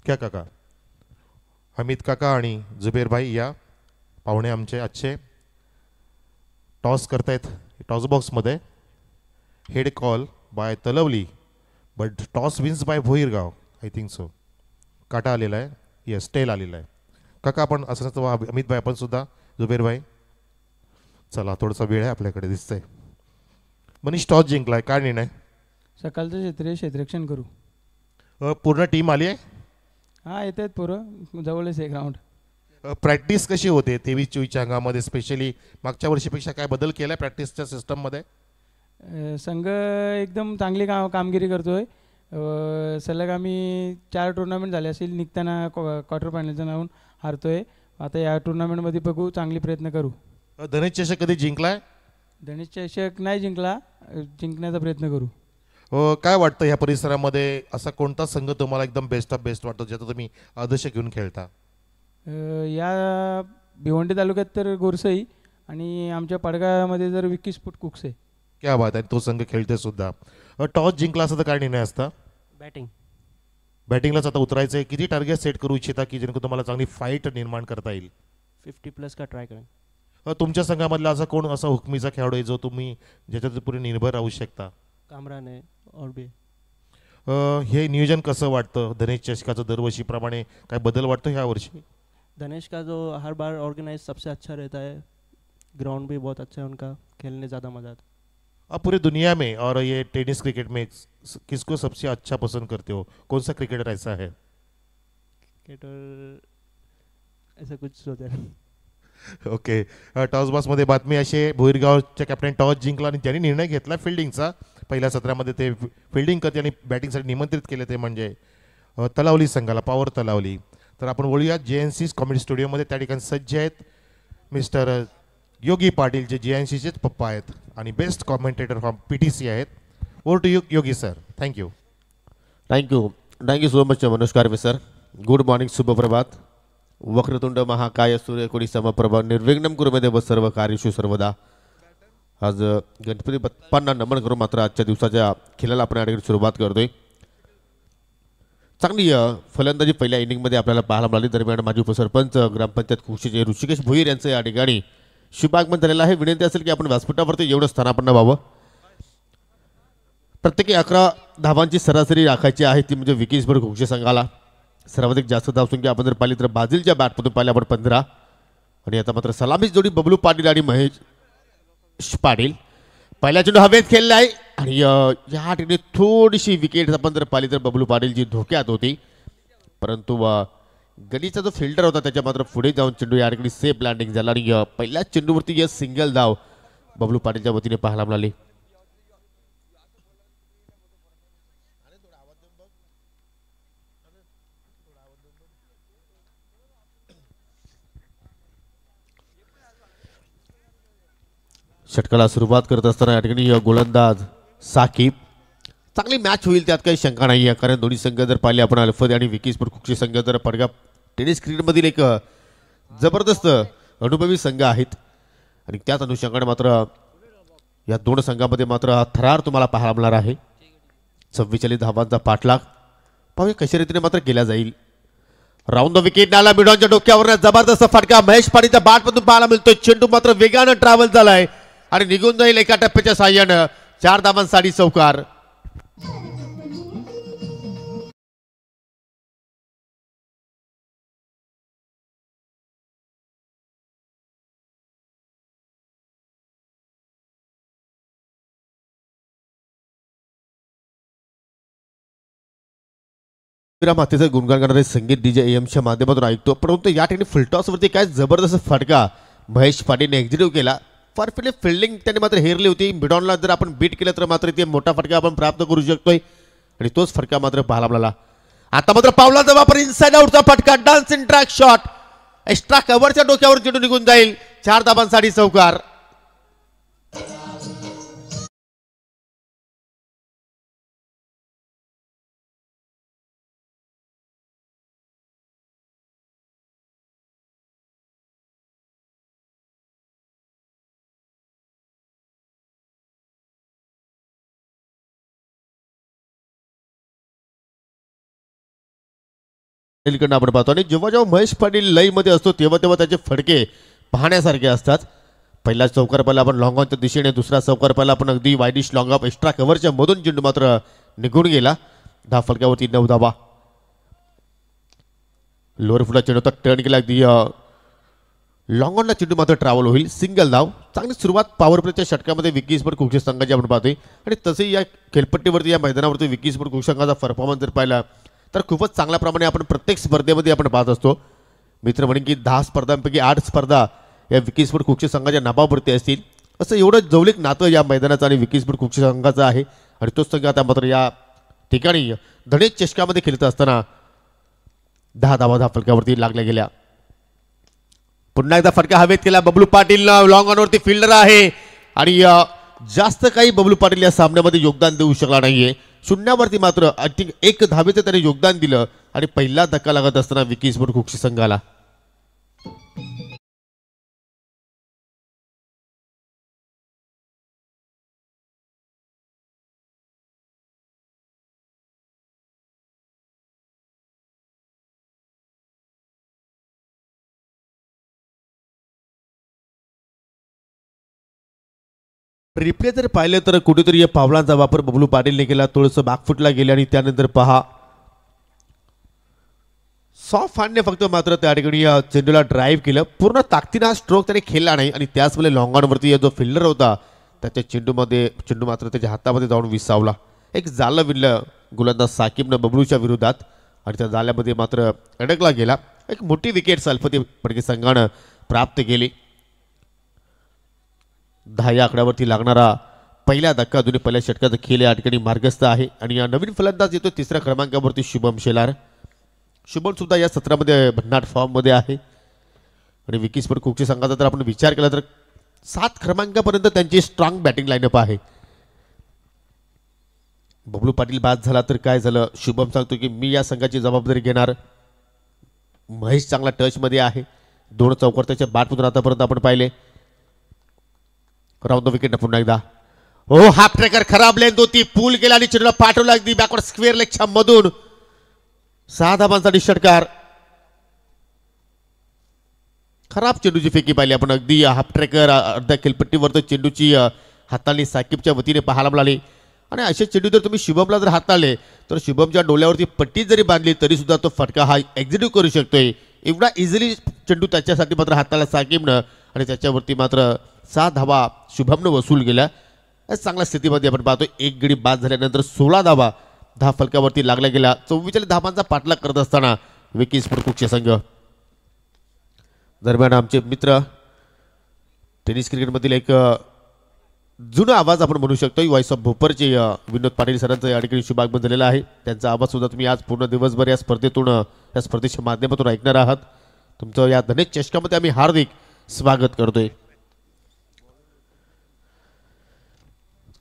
क्या काका हमीद काका आणि जुबेरभाई या पाहुणे आमचे आजचे टॉस करतायत टॉस बॉक्समध्ये head call by Talavali but toss wins by Bhoirgaon I think so काटा आलेला आहे येस टेल आलेला आहे काका आपण असं नसतं अमित भाई आपण सुद्धा जुबेर भाई चला थोडासा वेळ आहे आपल्याकडे दिसतंय मनीष टॉस जिंकलाय काय निर्णय सकाळचं क्षेत्र क्षेत्ररक्षण करू पूर्ण टीम आली आहे हा येत आहेत पोरं जवळच आहे ग्राउंड प्रॅक्टिस कशी होते तेवीस चोवीसच्या अंगामध्ये स्पेशली मागच्या वर्षीपेक्षा काय बदल केला आहे प्रॅक्टिसच्या सिस्टममध्ये संघ एकदम चांगली का कामगिरी करतो आहे सलग आम्ही चार टुर्नामेंट झाले असेल निघताना क्वार्टर फायनलचं नावून हारतो आहे आता या टुर्नामेंटमध्ये बघू चांगली प्रयत्न करू धनेश चषक कधी जिंकला आहे धनेश चषक नाही जिंकला जिंकण्याचा प्रयत्न करू काय वाटतं ह्या परिसरामध्ये असा कोणता संघ तुम्हाला एकदम बेस्ट ऑफ बेस्ट वाटतो ज्याचा तुम्ही आदर्श घेऊन खेळता या भिवंडी तालुक्यात तर गोरसई आणि आमच्या पाडगामध्ये जर विकीस फूट कुक्स आहे क्या बात आहे तो संघ खेळते सुद्धा टॉस जिंकला असं तर काय निर्णय असता बॅटिंग बॅटिंगलाच आता उतरायचं आहे किती टार्गेट सेट करू इच्छिता की जेणेकरून तुम्हाला चांगली फाईट निर्माण करता येईल फिफ्टी प्लस का ट्राय करेन तुमच्या संघामधला असा कोण असा हुकमीचा खेळाडू आहे जो तुम्ही ज्याच्यात पुढे निर्भर राहू शकता कामरान हे नियोजन कसं वाटतं धनेश चषकाचं दरवर्षीप्रमाणे काय बदल वाटतो ह्या वर्षी धनेश का जो हर बार ऑर्गेनाइज सबसे अच्छा रहता है ग्राउंड भी बहुत अच्छा है उनका खेलने ज़्यादा मज़ा आता आप पूरे दुनिया में और ये टेनिस क्रिकेट में किसको सबसे अच्छा पसंद करते हो कौन सा क्रिकेटर ऐसा है क्रिकेटर ऐसा कुछ होता है ओके टॉस बॉसमध्ये बातमी असे भोईरगावच्या कॅप्टन टॉस जिंकला आणि त्यांनी निर्णय घेतला फिल्डिंगचा पहिल्या सत्रामध्ये ते फिल्डिंग करते आणि बॅटिंगसाठी निमंत्रित केले ते म्हणजे तलावली संघाला पॉवर तलावली तर आपण बोलूया जे एन सी कॉमेडी स्टुडिओमध्ये त्या ठिकाणी सज्ज आहेत मिस्टर योगी पाटील जे जे एन सीचेच पप्पा आहेत आणि best commentator from P T C आहेत over to you Yogi sir thank you thank you thank you so much Manoj Karve sir good morning सुभप्रभात वक्रतुंड महाकाय सूर्य कोणी समप्रभा निर्विघ्नम कुरुमे देव सर्व कार्यशु सर्वदा आज गणपती बाप्पांना नमन करून मात्र आजच्या दिवसाच्या खेळाला आपण या सुरुवात करतोय चांगली फलंदाजी पहिल्या इनिंगमध्ये आपल्याला पाहायला मिळाली दरम्यान माजी उपसरपंच ग्रामपंचायत खुशीचे ऋषिकेश भुईर यांचं या ठिकाणी शुभागमन झालेलं आहे विनंती असेल की आपण व्यासपीठावरती एवढं आपण व्हावं प्रत्येकी अकरा धावांची सरासरी राखायची आहे ती म्हणजे विकेशभर खुशी संघाला सर्वाधिक जास्त धावसंख्या आपण जर पाहिली तर बाजीलच्या बॅटमधून पाहिले आपण पंधरा आणि आता मात्र सलामीच जोडी बबलू पाटील आणि महेश पाटील पहिला चेंडू हवेत खेळला आहे आणि या ठिकाणी थोडीशी विकेट आपण जर पाहिली तर बबलू जी धोक्यात होती परंतु गलीचा जो फिल्डर होता त्याच्या मात्र पुढे जाऊन चेंडू या ठिकाणी सेफ लँडिंग झाला आणि पहिल्याच चेंडूवरती सिंगल धाव बबलू पाटीलच्या वतीने पाहायला मिळाली षटकाला सुरुवात करत असताना या ठिकाणी गोलंदाज साकीब चांगली मॅच होईल त्यात काही शंका नाही आहे कारण दोन्ही संघ जर पाहिले आपण अल्फद आणि विकिसपुर कुक्षी संघ जर पडगा टेनिस क्रीडमधील एक जबरदस्त अनुभवी संघ आहेत आणि त्याच अनुषंगाने मात्र या दोन संघामध्ये मात्र थरार तुम्हाला पाहायला मिळणार आहे सव्वेचाळीस धावांचा पाठलाग पाहूया कशा रीतीने मात्र केला जाईल राऊंड द विकेट नाला मिडॉनच्या डोक्यावर जबरदस्त फटका महेश पाणीचा बाटमधून पाहायला मिळतो चेंडू मात्र वेगानं ट्रॅव्हल झालाय आणि निघून जाईल एका टप्प्याच्या साह्यानं चार धाबांसाठी चौकार मातेचं गुणगान करणारे संगीत डीजे एमच्या माध्यमातून ऐकतो परंतु या ठिकाणी वरती काय जबरदस्त फटका महेश पाटीलने एक्झिक्यूट केला परफेक्टली फिल्डिंग त्यांनी मात्र हेरली होती मिडॉनला जर आपण बीट केलं तर मात्र इथे मोठा फटका आपण प्राप्त करू शकतोय आणि तोच फटका मात्र पाहायला मिळाला आता मात्र पावलाचा वापर इनसाइड आउटचा फटका dance in track shot extra कव्हरच्या डोक्यावर चिडून निघून जाईल चार दाबांसाठी चौकार हिलकडनं आपण पाहतो आणि जेव्हा जेव्हा महेश पाटील लईमध्ये असतो तेव्हा तेव्हा त्याचे फडके पाहण्यासारखे असतात पहिला चौकार पहिला आपण लॉंग ऑनच्या दिशेने दुसरा चौकार पहिला आपण अगदी वायडिश लॉंग ऑफ एक्स्ट्रा कव्हरच्या मधून चेंडू मात्र निघून गेला दहा फलक्यावरती नऊ धावा लोअर फुटला चेंडू तर टर्न केला अगदी लॉंग ऑनला चेंडू मात्र ट्रॅव्हल होईल सिंगल धाव चांगली सुरुवात पॉवर प्लेच्या षटकामध्ये विकीस पण कुक्षी संघाची आपण पाहतोय आणि तसेही या खेळपट्टीवरती या मैदानावरती विकीस पण कुक्षी संघाचा परफॉर्मन्स जर पाहिला तर खूपच चांगल्याप्रमाणे आपण प्रत्येक स्पर्धेमध्ये आपण पाहत असतो मित्र म्हणेन की दहा स्पर्धांपैकी आठ स्पर्धा या विकीसपूर कुक्षी संघाच्या नावावरती असतील असं एवढं जवळीक नातं या मैदानाचं आणि विकीसपूर कुक्षी संघाचं आहे आणि तोच संघ आता मात्र या ठिकाणी धनेश चषकामध्ये खेळत असताना दहा धावा दहा फलक्यावरती लागल्या गेल्या पुन्हा एकदा फटका हवेत केला बबलू पाटील लॉंग ऑनवरती फिल्डर आहे आणि जास्त काही बबलू पाटील या सामन्यामध्ये योगदान देऊ शकला नाहीये शून्यावरती मात्र आय थिंक एक धावेचं त्याने योगदान दिलं आणि पहिला धक्का लागत असताना विकी खुक्षी संघाला रिप्ले जर पाहिलं तर कुठेतरी या पावलांचा वापर बबलू पाटीलने केला थोडंसं बागफुटला गेले आणि त्यानंतर पहा सॉफ्ट फक्त मात्र त्या ठिकाणी या चेंडूला ड्राईव्ह केलं पूर्ण ताकदीनं स्ट्रोक त्याने खेळला नाही आणि त्याचमुळे लॉंगॉनवरती जो फिल्डर होता त्याच्या चेंडूमध्ये चेंडू मात्र त्याच्या हातामध्ये जाऊन विसावला एक जालं विणलं गुलंदाज साकिबनं बबलूच्या विरोधात आणि त्या जाल्यामध्ये मात्र अडकला गेला एक मोठी विकेट सल्फती पडके संघानं प्राप्त केली दहा या आकड्यावरती लागणारा पहिला धक्का दोन्ही पहिल्या षटकात खेळ या ठिकाणी मार्गस्थ आहे आणि या नवीन फलंदाज येतो तिसऱ्या क्रमांकावरती शुभम शेलार शुभम सुद्धा या सत्रामध्ये भन्नाट फॉर्ममध्ये आहे आणि विकी स्पर्ट कुकच्या संघाचा जर आपण विचार केला तर सात क्रमांकापर्यंत त्यांची स्ट्रॉंग बॅटिंग लाईनअप आहे बबलू पाटील बाद झाला तर काय झालं शुभम सांगतो की मी या संघाची जबाबदारी घेणार महेश चांगला टचमध्ये आहे दोन चौकार त्याच्या पुत्र आतापर्यंत आपण पाहिले राऊंड विकेट पुन्हा एकदा हो हाफ ट्रेकर खराब लेन होती पूल गेला आणि चेंडूला पाठवला अगदी बॅकवर्ड स्क्वेअर लेगच्या मधून सहा धाबांसाठी षटकार खराब चेंडूची फेकी पाहिली आपण अगदी हाफ ट्रेकर अर्ध्या खेलपट्टीवर तर चेंडूची हाताळणी साकिबच्या वतीने पाहायला मिळाली आणि असे चेंडू जर तुम्ही शुभमला जर हाताळले तर शुभमच्या डोळ्यावरती पट्टी जरी बांधली तरी सुद्धा तो फटका हा एक्झिक्यूट करू शकतोय एवढा इझिली चेंडू त्याच्यासाठी मात्र हाताळला साकिबनं आणि त्याच्यावरती मात्र सहा धावा शुभमनं वसूल गेल्या चांगल्या स्थितीमध्ये आपण पाहतो एक गडी बाद झाल्यानंतर सोळा धावा दहा फलकावरती लागल्या गेल्या चव्वेचाळीस धावांचा पाठलाग करत असताना विकी स्पर्धकुक्षीय संघ दरम्यान आमचे मित्र टेनिस क्रिकेटमधील एक जुना आवाज आपण म्हणू शकतो व्हॉइस ऑफ भोपरचे विनोद पाटील सरांचं या ठिकाणी शुभागमन झालेलं आहे त्यांचा आवाज सुद्धा तुम्ही आज पूर्ण दिवसभर या स्पर्धेतून या स्पर्धेच्या माध्यमातून ऐकणार आहात तुमचं या धनेश चषकामध्ये आम्ही हार्दिक स्वागत करतोय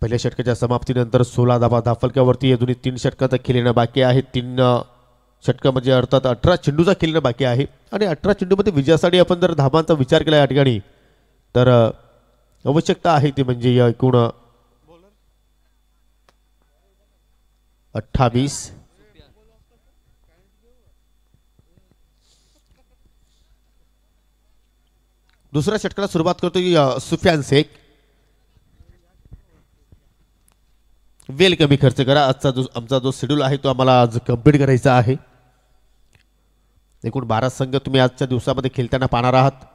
पहिल्या षटकाच्या समाप्तीनंतर सोळा धाबा दाफलक्यावरती अजूनही तीन षटकाचा खेळणं बाकी आहे तीन षटक म्हणजे अर्थात अठरा चेंडूचा खेळणं बाकी आहे आणि अठरा चेंडूमध्ये विजयासाठी आपण जर धाबांचा विचार केला या ठिकाणी तर आवश्यकता आहे ती म्हणजे एकूण अठ्ठावीस दुसऱ्या षटकाला सुरुवात करतो सुफियान शेख वेल कमी खर्च करा आजचा जो आमचा जो शेड्यूल आहे तो आम्हाला आज कम्प्लीट करायचा आहे एकूण बारा संघ तुम्ही आजच्या दिवसामध्ये खेळताना पाहणार आहात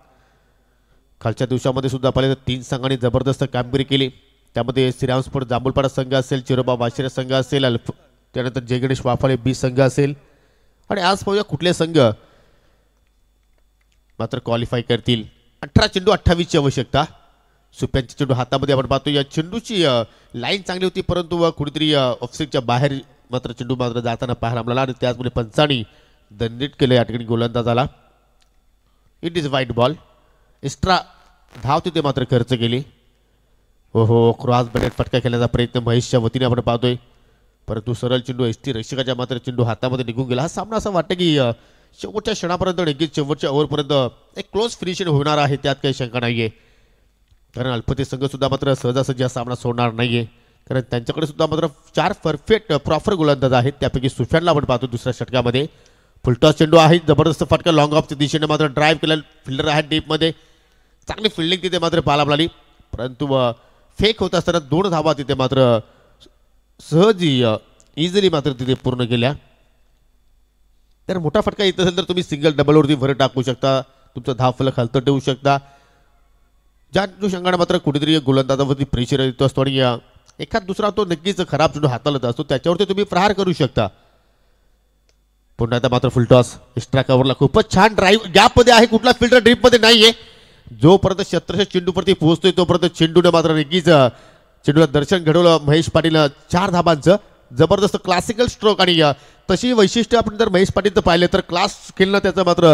खालच्या दिवसामध्ये सुद्धा पाहिलं तीन संघांनी जबरदस्त कामगिरी केली त्यामध्ये श्रीरामस्फोट जांभूलपाडा संघ असेल चिरोबा वाशिरे संघ असेल अल्फ त्यानंतर जयगणेश वाफाळे बी संघ असेल आणि आज पाहूया कुठले संघ मात्र क्वालिफाय करतील अठरा चेंडू अठ्ठावीसची आवश्यकता सुप्यांचे चेंडू हातामध्ये आपण पाहतो या चेंडूची लाईन चांगली होती परंतु कुठेतरी ऑफसेटच्या बाहेर मात्र चेंडू मात्र जाताना पाहायला मिळाला आणि त्याचमुळे पंचानी दंडित केलं या ठिकाणी गोलंदाजाला it is wide ball extra धाव तिथे मात्र खर्च केली हो हो क्रॉस बॅट फटका खेळण्याचा प्रयत्न महेशच्या वतीने आपण पाहतोय परंतु सरळ चेंडू एस टी रक्षकाच्या मात्र चेंडू हातामध्ये निघून गेला हा सामना असा वाटतं की शेवटच्या क्षणापर्यंत नक्कीच शेवटच्या ओव्हरपर्यंत एक क्लोज फिनिशिंग होणार आहे त्यात काही शंका नाही आहे कारण अल्पते संघसुद्धा मात्र सहजासहजी हा सामना सोडणार नाही आहे कारण त्यांच्याकडे सुद्धा मात्र चार परफेक्ट प्रॉपर गोलंदाज आहेत त्यापैकी सुफ्यानला आपण पाहतो दुसऱ्या षटकामध्ये फुलटॉस चेंडू आहे जबरदस्त फटका लॉंग ऑफ दिशेने मात्र ड्राईव्ह केला फिल्डर आहे डीपमध्ये चांगली फिल्डिंग तिथे मात्र पाहायला मिळाली परंतु फेक होत असताना दोन धावा तिथे मात्र सहजी इझिली मात्र तिथे पूर्ण केल्या तर मोठा फटका येत असेल तर तुम्ही सिंगल डबलवरती भर टाकू शकता तुमचा धाव फलक हलतं ठेवू शकता ज्या अनुषंगाने मात्र कुठेतरी गोलंदाजावरती प्रेशर येत असतो आणि एखाद दुसरा तो नक्कीच खराब चेंडू हाताळत असतो त्याच्यावरती तुम्ही प्रहार करू शकता पुन्हा आता मात्र फुलटॉस एक्स्ट्रा कवरला खूपच छान ड्राईव्ह गॅपमध्ये आहे कुठला फिल्डर ड्रीपमध्ये नाही आहे जोपर्यंत शत्रशे परती पोहोचतोय तोपर्यंत चेंडूने मात्र नक्कीच चेंडूला दर्शन घडवलं महेश पाटील चार धाबांचं जबरदस्त क्लासिकल स्ट्रोक आणि तशी वैशिष्ट्य आपण जर महेश पाटीलचं पाहिलं तर क्लास खेळणं त्याचा मात्र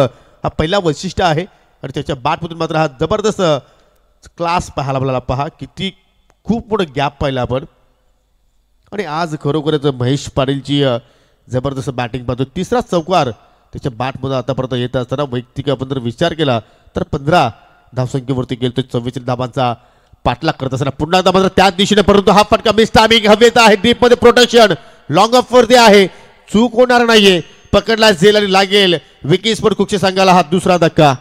हा पहिला वैशिष्ट्य आहे आणि त्याच्या बाटमधून मात्र हा जबरदस्त क्लास पाहायला आपल्याला पहा किती खूप मोठं गॅप पाहिला आपण आणि आज खरोखरच महेश पाटीलची जबरदस्त बॅटिंग पाहतो तिसरा चौकार त्याच्या बाटमधून आतापर्यंत येत असताना वैयक्तिक आपण जर विचार केला तर पंधरा धावसंख्येवरती गेलो चोवीस धाबांचा पाठलाग करत असताना पुन्हा एकदा मात्र त्याच दिशेने परंतु हा फटका मिस हवेत आहे आहे मध्ये प्रोटेक्शन लॉंग ऑफ वरती आहे चूक होणार नाहीये पकडला जेल आणि लागेल विकेस पण कुक्षे संघाला हा दुसरा धक्का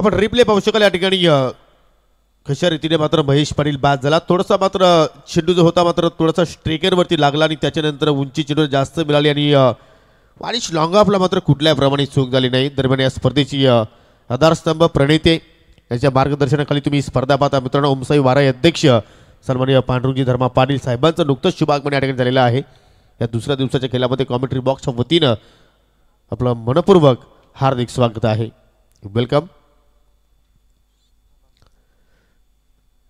आपण रिप्ले पाहू शकाल या ठिकाणी कशा रीतीने मात्र महेश पाटील बाद झाला थोडासा मात्र चेंडू जो होता मात्र थोडासा स्ट्रेकरवरती लागला आणि त्याच्यानंतर उंची चेंडू जास्त मिळाली आणि वानिश ऑफला मात्र कुठल्या प्रमाणे चूक झाली नाही दरम्यान या स्पर्धेची आधारस्तंभ प्रणेते यांच्या मार्गदर्शनाखाली तुम्ही स्पर्धा पाहता मित्रांनो ओमसाई वारा अध्यक्ष सन्मान्य पांडुरंगी धर्मा पाटील साहेबांचं नुकतंच शुभागमन या ठिकाणी झालेलं आहे या दुसऱ्या दिवसाच्या खेळामध्ये कॉमेंट्री बॉक्सच्या वतीनं आपलं मनपूर्वक हार्दिक स्वागत आहे वेलकम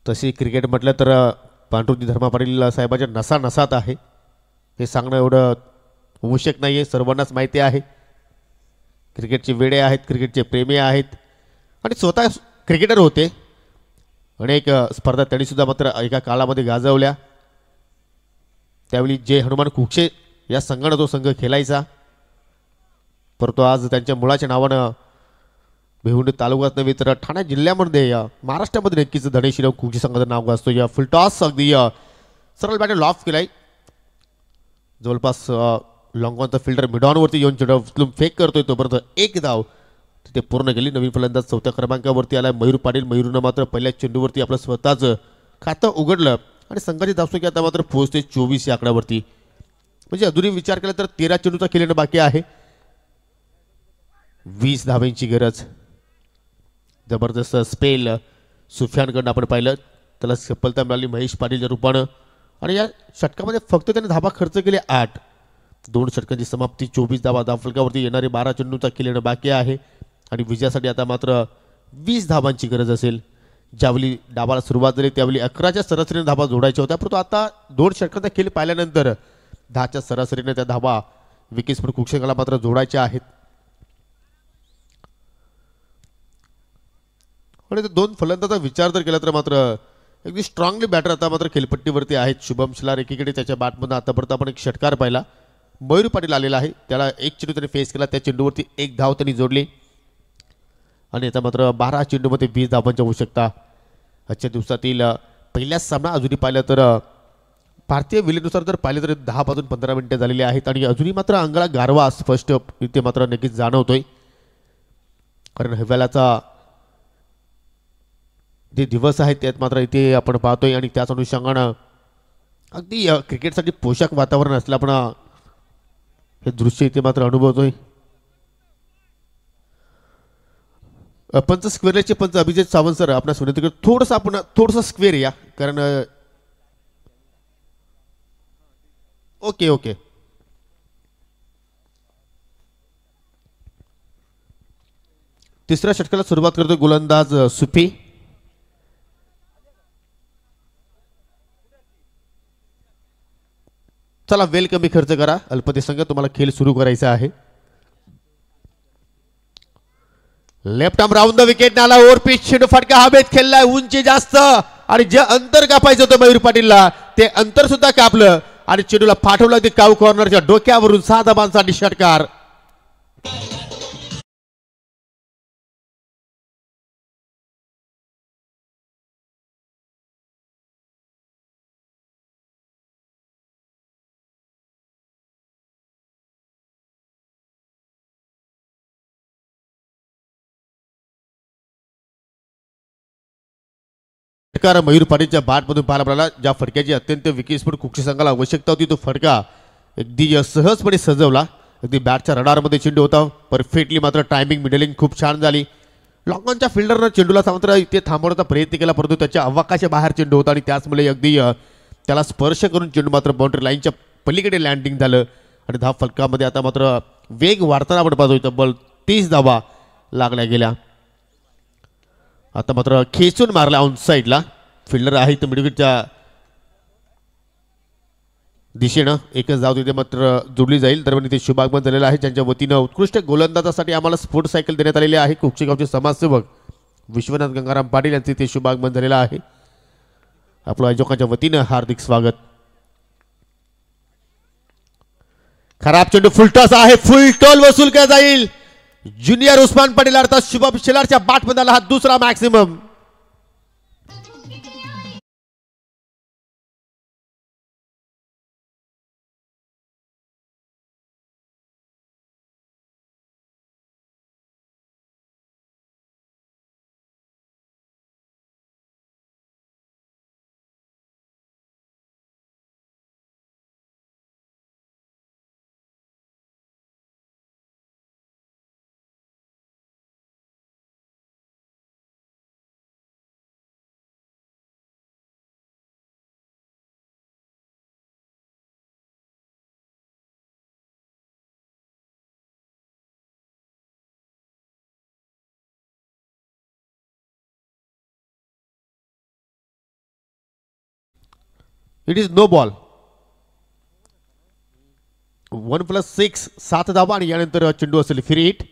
तशी क्रिकेट म्हटलं तर पांडुरजी धर्मा पाटील साहेबाच्या नसा नसात आहे हे सांगणं एवढं आवश्यक नाही आहे सर्वांनाच माहिती आहे क्रिकेटचे वेडे आहेत क्रिकेटचे प्रेमी आहेत आणि स्वतः क्रिकेटर होते अनेक स्पर्धा त्यांनीसुद्धा मात्र एका काळामध्ये गाजवल्या त्यावेळी जे हनुमान कुक्षे या संघानं तो संघ खेळायचा परंतु आज त्यांच्या मुळाच्या नावानं भिवंडी तालुक्यात नव्हे तर ठाणे जिल्ह्यामध्ये या महाराष्ट्रामध्ये नक्कीच धनेशिराव कुजी संघाचं नाव गाजतो या फुलटॉस अगदी सरळ बॅटल लॉफ केलाय जवळपास लॉंगॉनचा फिल्डर मिडॉनवरती येऊन चढव फेक करतोय तोपर्यंत एक धाव तिथे पूर्ण केली नवीन फलंदाज चौथ्या क्रमांकावरती आलाय मयूर पाटील मयूरनं मात्र पहिल्या चेंडूवरती आपलं स्वतःच खातं उघडलं आणि संघाची धावसंख्या आता मात्र पोहोचते चोवीस या आकड्यावरती म्हणजे अजूनही विचार केला तर तेरा चेंडूचा खेळणं बाकी आहे वीस धावांची गरज जबरदस्त स्पेल सुफियानकडनं आपण पाहिलं त्याला सफलता मिळाली महेश पाटीलच्या रूपानं आणि या षटकामध्ये फक्त त्याने धाबा खर्च केले आठ दोन षटकांची समाप्ती चोवीस धाबा धाफलकावरती येणारे बारा चेंडूचा येणं बाकी आहे आणि विजयासाठी आता मात्र वीस धाबांची गरज असेल ज्यावेळी डाबाला सुरुवात झाली त्यावेळी अकराच्या सरासरीने धाबा जोडायच्या होत्या परंतु आता दोन षटकांचा खेळ पाहिल्यानंतर दहाच्या सरासरीने त्या धाबा विकेसपूर कुक्षकाला मात्र जोडायच्या आहेत आणि ते दोन फलंदाचा विचार जर केला तर मात्र अगदी स्ट्रॉंगली बॅटर आता मात्र खेलपट्टीवरती आहेत शुभम शिलार एकीकडे त्याच्या बॅटमधून आतापर्यंत आपण एक षटकार पाहिला मयूर पाटील आलेला आहे त्याला एक चेंडू त्याने फेस केला त्या चेंडूवरती एक धाव त्यांनी जोडली आणि आता मात्र बारा चेंडूमध्ये वीस धावांच्या शकता आजच्या दिवसातील पहिल्याच सामना अजूनही पाहिला तर भारतीय विलेनुसार जर पाहिलं तर दहा पासून पंधरा मिनटं झालेली आहेत आणि अजूनही मात्र अंगाला गारवा स्पष्ट इथे मात्र नक्कीच जाणवतोय कारण हव्यालाचा जे दिवस आहेत त्यात मात्र इथे आपण पाहतोय आणि त्याच अनुषंगानं अगदी क्रिकेटसाठी पोषक वातावरण असलं आपण हे दृश्य इथे मात्र अनुभवतोय पंच स्क्वेअरचे पंच अभिजित सावंत सर आपण सुनीत थोडस आपण थोडस स्क्वेअर या कारण ओके ओके तिसऱ्या षटकाला सुरुवात करतोय गोलंदाज सुफी चला वेल कमी खर्च करा अल्पते संघ तुम्हाला खेळ सुरू करायचा आहे left arm round the wicket नाला ओव्हर पिच शेडू फाटका हा खेळलाय उंची जास्त आणि जे अंतर कापायचं होतं मयूर पाटीलला ते अंतर सुद्धा कापलं आणि चेंडूला पाठवलं ते काऊ कॉर्नरच्या डोक्यावरून सहा साठी षटकार फटकार मयूर पाटीलच्या बाटमधून पाहायला मिळाला ज्या फटक्याची अत्यंत विकेटस्फोट कुक्षी संघाला आवश्यकता होती तो फटका अगदी सहजपणे सजवला अगदी बॅटच्या रडारमध्ये चेंडू होता परफेक्टली मात्र टायमिंग मिडलिंग खूप छान झाली लॉकॉनच्या फिल्डरनं चेंडूला मात्र इथे थांबवण्याचा प्रयत्न केला परंतु त्याच्या अवकाशा बाहेर चेंडू होता आणि त्याचमुळे अगदी त्याला स्पर्श करून चेंडू मात्र बाउंड्री लाईनच्या पलीकडे लँडिंग झालं आणि धाव फलकामध्ये आता मात्र वेग वाढताना आपण पाहतो तब्बल तीस धावा लागल्या गेल्या आता मात्र खेचून मारला ऑन साईडला फिल्डर आहे तर मिडविडच्या दिशेनं एकच जाव तिथे मात्र जुडली जाईल दरम्यान इथे शुभागमन झालेलं आहे ज्यांच्या वतीनं उत्कृष्ट गोलंदाजासाठी आम्हाला स्पोर्ट सायकल देण्यात आलेली आहे गावचे समाजसेवक विश्वनाथ गंगाराम पाटील यांचं इथे शुभागमन झालेलं आहे आपलं आयोजकांच्या वतीनं हार्दिक स्वागत खराब चेंडू फुलटॉस आहे फुलटॉल वसूल केला जाईल जुनियर उस्मान पटेल अर्थात शुभम शेलारच्या बाटमधला हा दुसरा maximum it is no ball one plus six सात धावा आणि यानंतर चेंडू असेल फ्री हिट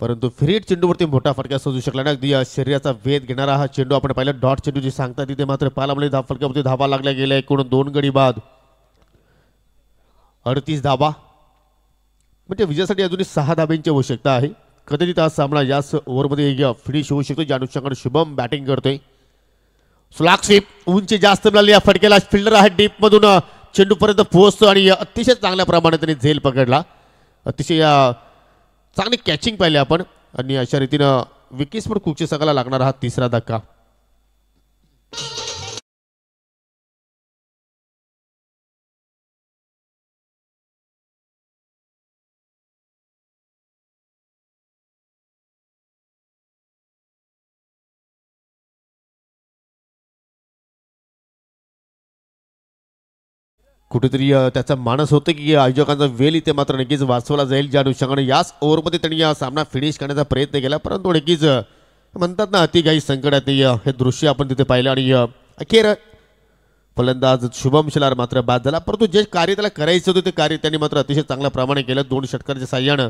परंतु फ्री हिट चेंडूवरती मोठा फटका सोजू शकला ना अगदी शरीराचा वेध घेणारा हा चेंडू आपण पाहिला डॉट चेंडू जे सांगता तिथे मात्र पालामध्ये म्हणजे धाव फटक्यावरती धावा लागल्या गेल्या एकूण दोन गडी बाद अडतीस धावा म्हणजे विजयासाठी अजूनही सहा धाब्यांची आवश्यकता आहे कदाचित आज सामना याच ओव्हरमध्ये फिनिश होऊ शकतो ज्या अनुषंगाने शुभम बॅटिंग करतोय फ्लॅगशिप उंची जास्त मिळाली या फटकेला फिल्डर आहे डीप डीपमधून चेंडूपर्यंत पोहोचतो आणि अतिशय चांगल्या प्रमाणात त्यांनी झेल पकडला अतिशय चांगली कॅचिंग पाहिली आपण आणि अशा रीतीनं विकीस पण कुकचे सगळ्याला लागणार हा तिसरा धक्का कुठेतरी त्याचा मानस होतं की आयोजकांचा वेल इथे मात्र नक्कीच वाचवला जाईल ज्या अनुषंगाने याच ओव्हरमध्ये त्यांनी या सामना फिनिश करण्याचा प्रयत्न केला परंतु नक्कीच म्हणतात ना अति काही संकटात हे दृश्य आपण तिथे पाहिलं आणि अखेर फलंदाज शुभम शिलार मात्र बाद झाला परंतु जे कार्य त्याला करायचं होतं ते कार्य त्यांनी मात्र अतिशय चांगल्या प्रमाणे केलं दोन षटकांच्या साह्यानं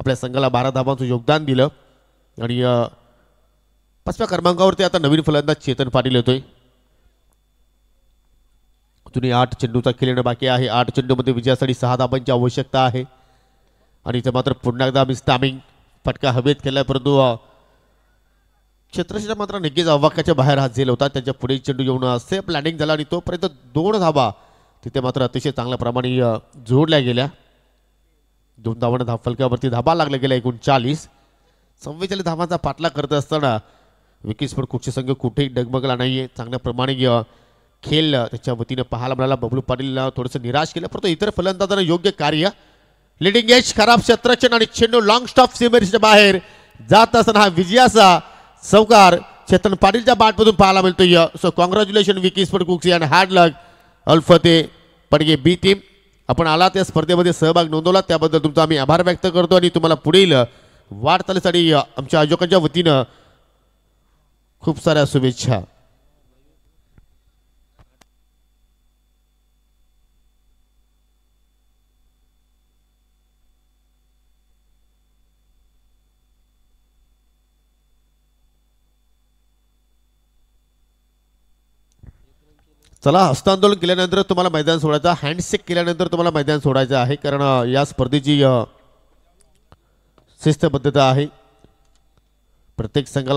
आपल्या संघाला बारा धाबांचं योगदान दिलं आणि पाचव्या क्रमांकावरती आता नवीन फलंदाज चेतन पाटील येतोय तुम्ही आठ चेंडूचा खेळणं बाकी आहे आठ चेंडूमध्ये विजयासाठी सहा धाबांची आवश्यकता आहे आणि इथं मात्र पुन्हा एकदा आम्ही स्टॅमिंग फटका हवेत केला परंतु क्षेत्रक्षेत्र मात्र नक्कीच अव्वाकाच्या बाहेर हात झेल होता त्यांच्या पुढे चेंडू येऊन सेफ प्लॅनिंग झाला आणि तोपर्यंत दोन धाबा तिथे मात्र अतिशय चांगल्या प्रमाणे जोडल्या गेल्या दोन धावांना धाब फलकावरती धाबा लागला गेला एकूण चाळीस संवेचाळीस धाबांचा पाठला करत असताना विकेट स्फोट कुठचे संघ कुठेही डगमगला नाहीये चांगल्या प्रमाणे खेळलं त्याच्या वतीनं पाहायला मिळाला बबलू पाटीलला थोडंसं निराश केलं परंतु इतर फलंदाजांना योग्य कार्य लिडिंग एज खराब क्षेत्रक्षण आणि चेंडू लॉंग स्टॉप सीमेच्या बाहेर जात असताना हा विजयाचा सौकार चेतन पाटीलच्या बाटमधून पाहायला मिळतो so congratulation Vicky sport and hard luck अल्फते पडगे बी टीम आपण आला त्या स्पर्धेमध्ये सहभाग नोंदवला त्याबद्दल तुमचा आम्ही आभार व्यक्त करतो आणि तुम्हाला पुढील वाटचालीसाठी आमच्या आयोजकांच्या वतीनं खूप साऱ्या शुभेच्छा चला हस्तांदोलन केल्यानंतर तुम्हाला मैदान सोडायचं हँडशेक केल्यानंतर तुम्हाला मैदान सोडायचं आहे कारण या स्पर्धेची शिस्तबद्धता आहे प्रत्येक संघाला